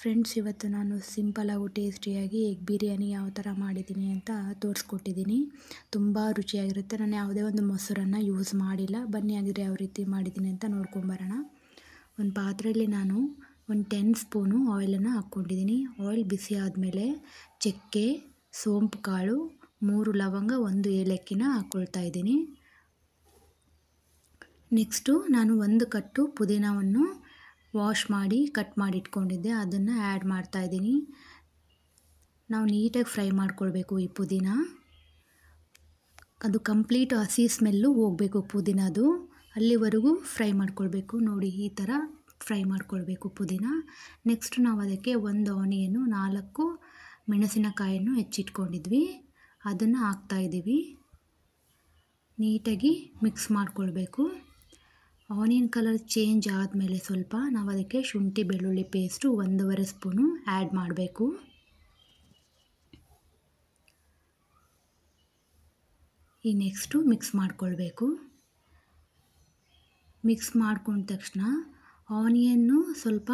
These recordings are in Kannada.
ಫ್ರೆಂಡ್ಸ್ ಇವತ್ತು ನಾನು ಸಿಂಪಲಾಗೂ ಟೇಸ್ಟಿಯಾಗಿ ಎಗ್ ಬಿರಿಯಾನಿ ಯಾವ ಥರ ಮಾಡಿದ್ದೀನಿ ಅಂತ ತೋರಿಸ್ಕೊಟ್ಟಿದ್ದೀನಿ ತುಂಬ ರುಚಿಯಾಗಿರುತ್ತೆ ನಾನು ಯಾವುದೇ ಒಂದು ಮೊಸರನ್ನು ಯೂಸ್ ಮಾಡಿಲ್ಲ ಬನ್ನಿ ಆಗಿದ್ರೆ ಯಾವ ರೀತಿ ಮಾಡಿದ್ದೀನಿ ಅಂತ ನೋಡ್ಕೊಂಬರೋಣ ಒಂದು ಪಾತ್ರೆಯಲ್ಲಿ ನಾನು ಒಂದು ಟೆನ್ ಸ್ಪೂನು ಆಯಿಲನ್ನು ಹಾಕ್ಕೊಂಡಿದ್ದೀನಿ ಆಯಿಲ್ ಬಿಸಿ ಆದಮೇಲೆ ಚಕ್ಕೆ ಸೋಂಪು ಕಾಳು ಮೂರು ಲವಂಗ ಒಂದು ಏಲಕ್ಕಿನ ಹಾಕ್ಕೊಳ್ತಾ ಇದ್ದೀನಿ ನೆಕ್ಸ್ಟು ನಾನು ಒಂದು ಕಟ್ಟು ಪುದೀನವನ್ನು ವಾಶ್ ಮಾಡಿ ಕಟ್ ಮಾಡಿಟ್ಕೊಂಡಿದ್ದೆ ಅದನ್ನು ಆ್ಯಡ್ ಮಾಡ್ತಾಯಿದ್ದೀನಿ ನಾವು ನೀಟಾಗಿ ಫ್ರೈ ಮಾಡ್ಕೊಳ್ಬೇಕು ಈ ಪುದೀನ ಅದು ಕಂಪ್ಲೀಟ್ ಹಸಿ ಸ್ಮೆಲ್ಲು ಹೋಗಬೇಕು ಪುದೀನ ಅದು ಅಲ್ಲಿವರೆಗೂ ಫ್ರೈ ಮಾಡ್ಕೊಳ್ಬೇಕು ನೋಡಿ ಈ ಥರ ಫ್ರೈ ಮಾಡ್ಕೊಳ್ಬೇಕು ಪುದೀನ ನೆಕ್ಸ್ಟ್ ನಾವು ಅದಕ್ಕೆ ಒಂದು ಆನಿಯನ್ನು ನಾಲ್ಕು ಮೆಣಸಿನಕಾಯನ್ನು ಹೆಚ್ಚಿಟ್ಕೊಂಡಿದ್ವಿ ಅದನ್ನು ಹಾಕ್ತಾಯಿದ್ದೀವಿ ನೀಟಾಗಿ ಮಿಕ್ಸ್ ಮಾಡಿಕೊಳ್ಬೇಕು ಆನಿಯನ್ ಕಲರ್ ಚೇಂಜ್ ಆದಮೇಲೆ ಸ್ವಲ್ಪ ನಾವು ಅದಕ್ಕೆ ಶುಂಠಿ ಬೆಳ್ಳುಳ್ಳಿ ಪೇಸ್ಟು ಒಂದೂವರೆ ಸ್ಪೂನು ಆ್ಯಡ್ ಮಾಡಬೇಕು ಈ ನೆಕ್ಸ್ಟು ಮಿಕ್ಸ್ ಮಾಡಿಕೊಳ್ಬೇಕು ಮಿಕ್ಸ್ ಮಾಡ್ಕೊಂಡ ತಕ್ಷಣ ಆನಿಯನ್ನು ಸ್ವಲ್ಪ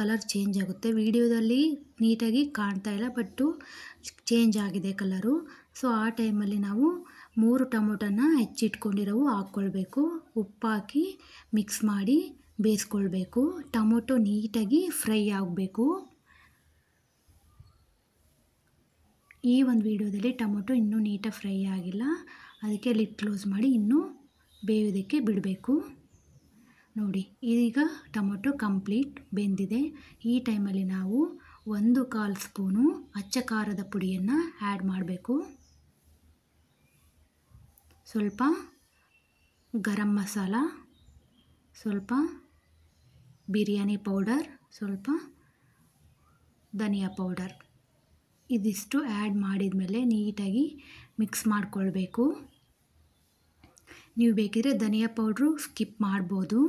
ಕಲರ್ ಚೇಂಜ್ ಆಗುತ್ತೆ ವಿಡಿಯೋದಲ್ಲಿ ನೀಟಾಗಿ ಕಾಣ್ತಾ ಇಲ್ಲ ಬಟ್ಟು ಚೇಂಜ್ ಆಗಿದೆ ಕಲರು ಸೊ ಆ ಟೈಮಲ್ಲಿ ನಾವು ಮೂರು ಟೊಮೊಟೊನ ಹೆಚ್ಚಿಟ್ಕೊಂಡಿರೋವು ಹಾಕ್ಕೊಳ್ಬೇಕು ಉಪ್ಪಾಕಿ ಮಿಕ್ಸ್ ಮಾಡಿ ಬೇಯಿಸ್ಕೊಳ್ಬೇಕು ಟೊಮೊಟೊ ನೀಟಾಗಿ ಫ್ರೈ ಆಗಬೇಕು ಈ ಒಂದು ವಿಡಿಯೋದಲ್ಲಿ ಟೊಮೊಟೊ ಇನ್ನೂ ನೀಟಾಗಿ ಫ್ರೈ ಆಗಿಲ್ಲ ಅದಕ್ಕೆ ಲಿಟ್ ಕ್ಲೋಸ್ ಮಾಡಿ ಇನ್ನೂ ಬೇಯೋದಕ್ಕೆ ಬಿಡಬೇಕು ನೋಡಿ ಈಗ ಟೊಮೊಟೊ ಕಂಪ್ಲೀಟ್ ಬೆಂದಿದೆ ಈ ಟೈಮಲ್ಲಿ ನಾವು ಒಂದು ಕಾಲು ಸ್ಪೂನು ಅಚ್ಚ ಖಾರದ ಪುಡಿಯನ್ನು ಆ್ಯಡ್ ಮಾಡಬೇಕು ಸ್ವಲ್ಪ ಗರಂ ಮಸಾಲ ಸ್ವಲ್ಪ ಬಿರಿಯಾನಿ ಪೌಡರ್ ಸ್ವಲ್ಪ ಧನಿಯಾ ಪೌಡರ್ ಇದಿಷ್ಟು ಆ್ಯಡ್ ಮಾಡಿದ ಮೇಲೆ ನೀಟಾಗಿ ಮಿಕ್ಸ್ ಮಾಡಿಕೊಳ್ಬೇಕು ನೀವು ಬೇಕಿದ್ರೆ ಧನಿಯಾ ಪೌಡ್ರು ಸ್ಕಿಪ್ ಮಾಡ್ಬೋದು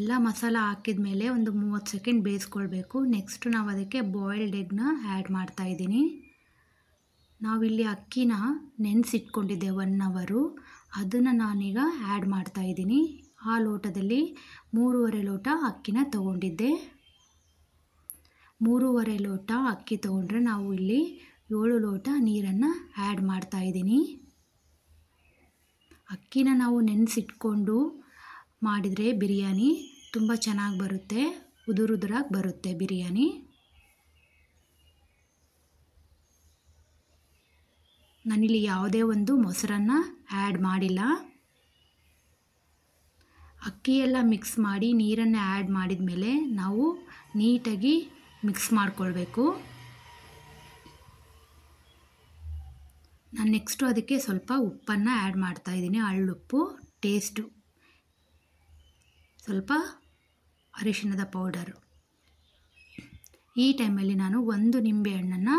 ಎಲ್ಲ ಮಸಾಲ ಹಾಕಿದ ಮೇಲೆ ಒಂದು ಮೂವತ್ತು ಸೆಕೆಂಡ್ ಬೇಯಿಸ್ಕೊಳ್ಬೇಕು ನೆಕ್ಸ್ಟ್ ನಾವು ಅದಕ್ಕೆ ಬಾಯ್ಲ್ಡ್ ಎಗ್ನ ಆ್ಯಡ್ ಮಾಡ್ತಾಯಿದ್ದೀನಿ ನಾವಿಲ್ಲಿ ಅಕ್ಕಿನ ನೆನೆಸಿಟ್ಕೊಂಡಿದ್ದೆ ಒನ್ ಅವರು ಅದನ್ನು ನಾನೀಗ ಆ್ಯಡ್ ಮಾಡ್ತಾಯಿದ್ದೀನಿ ಆ ಲೋಟದಲ್ಲಿ ಮೂರುವರೆ ಲೋಟ ಅಕ್ಕಿನ ತಗೊಂಡಿದ್ದೆ ಮೂರುವರೆ ಲೋಟ ಅಕ್ಕಿ ತೊಗೊಂಡ್ರೆ ನಾವು ಇಲ್ಲಿ ಏಳು ಲೋಟ ನೀರನ್ನು ಆ್ಯಡ್ ಮಾಡ್ತಾಯಿದ್ದೀನಿ ಅಕ್ಕಿನ ನಾವು ನೆನೆಸಿಟ್ಕೊಂಡು ಮಾಡಿದರೆ ಬಿರಿಯಾನಿ ತುಂಬ ಚೆನ್ನಾಗಿ ಬರುತ್ತೆ ಉದುರುದುರಾಗಿ ಬರುತ್ತೆ ಬಿರಿಯಾನಿ ನಾನಿಲ್ಲಿ ಯಾವುದೇ ಒಂದು ಮೊಸರನ್ನು ಆ್ಯಡ್ ಮಾಡಿಲ್ಲ ಅಕ್ಕಿಯೆಲ್ಲ ಮಿಕ್ಸ್ ಮಾಡಿ ನೀರನ್ನು ಆ್ಯಡ್ ಮಾಡಿದ ಮೇಲೆ ನಾವು ನೀಟಾಗಿ ಮಿಕ್ಸ್ ಮಾಡಿಕೊಳ್ಬೇಕು ನಾನು ನೆಕ್ಸ್ಟು ಅದಕ್ಕೆ ಸ್ವಲ್ಪ ಉಪ್ಪನ್ನು ಆ್ಯಡ್ ಮಾಡ್ತಾಯಿದ್ದೀನಿ ಅಳ್ಳುಪ್ಪು ಟೇಸ್ಟು ಸ್ವಲ್ಪ ಅರಿಶಿಣದ ಪೌಡರು ಈ ಟೈಮಲ್ಲಿ ನಾನು ಒಂದು ನಿಂಬೆ ಹಣ್ಣನ್ನು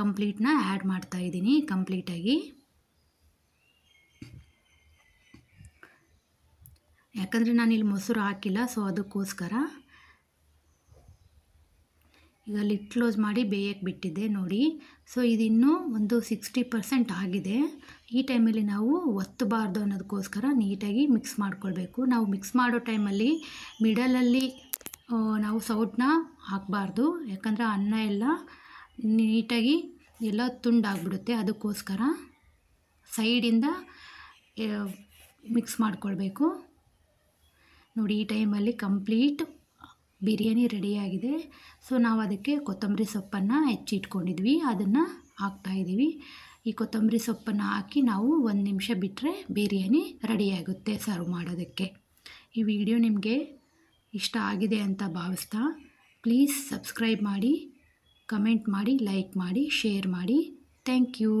ಕಂಪ್ಲೀಟ್ನ ಆ್ಯಡ್ ಮಾಡ್ತಾ ಇದ್ದೀನಿ ಕಂಪ್ಲೀಟಾಗಿ ಯಾಕಂದರೆ ನಾನು ಇಲ್ಲಿ ಮೊಸರು ಹಾಕಿಲ್ಲ ಸೊ ಅದಕ್ಕೋಸ್ಕರ ಈಗ ಲಿಟ್ ಕ್ಲೋಸ್ ಮಾಡಿ ಬೇಯಕ್ಕೆ ಬಿಟ್ಟಿದ್ದೆ ನೋಡಿ ಸೊ ಇದಿನ್ನೂ ಒಂದು ಸಿಕ್ಸ್ಟಿ ಪರ್ಸೆಂಟ್ ಆಗಿದೆ ಈ ಟೈಮಲ್ಲಿ ನಾವು ಒತ್ತಬಾರ್ದು ಅನ್ನೋದಕ್ಕೋಸ್ಕರ ನೀಟಾಗಿ ಮಿಕ್ಸ್ ಮಾಡ್ಕೊಳ್ಬೇಕು ನಾವು ಮಿಕ್ಸ್ ಮಾಡೋ ಟೈಮಲ್ಲಿ ಮಿಡಲಲ್ಲಿ ನಾವು ಸೌಟನ್ನ ಹಾಕಬಾರ್ದು ಯಾಕಂದರೆ ಅನ್ನ ಎಲ್ಲ ನೀಟಾಗಿ ಎಲ್ಲ ತುಂಡಾಗ್ಬಿಡುತ್ತೆ ಅದಕ್ಕೋಸ್ಕರ ಸೈಡಿಂದ ಮಿಕ್ಸ್ ಮಾಡಿಕೊಳ್ಬೇಕು ನೋಡಿ ಈ ಟೈಮಲ್ಲಿ ಕಂಪ್ಲೀಟ್ ಬಿರಿಯಾನಿ ರೆಡಿಯಾಗಿದೆ ಸೊ ನಾವು ಅದಕ್ಕೆ ಕೊತ್ತಂಬರಿ ಸೊಪ್ಪನ್ನು ಹೆಚ್ಚಿಟ್ಕೊಂಡಿದ್ವಿ ಅದನ್ನು ಹಾಕ್ತಾಯಿದ್ದೀವಿ ಈ ಕೊತ್ತಂಬರಿ ಸೊಪ್ಪನ್ನು ಹಾಕಿ ನಾವು ಒಂದು ನಿಮಿಷ ಬಿಟ್ಟರೆ ಬಿರಿಯಾನಿ ರೆಡಿಯಾಗುತ್ತೆ ಸರ್ವ್ ಮಾಡೋದಕ್ಕೆ ಈ ವಿಡಿಯೋ ನಿಮಗೆ ಇಷ್ಟ ಆಗಿದೆ ಅಂತ ಭಾವಿಸ್ತಾ ಪ್ಲೀಸ್ ಸಬ್ಸ್ಕ್ರೈಬ್ ಮಾಡಿ ಕಮೆಂಟ್ ಮಾಡಿ ಲೈಕ್ ಮಾಡಿ ಶೇರ್ ಮಾಡಿ ಥ್ಯಾಂಕ್ ಯು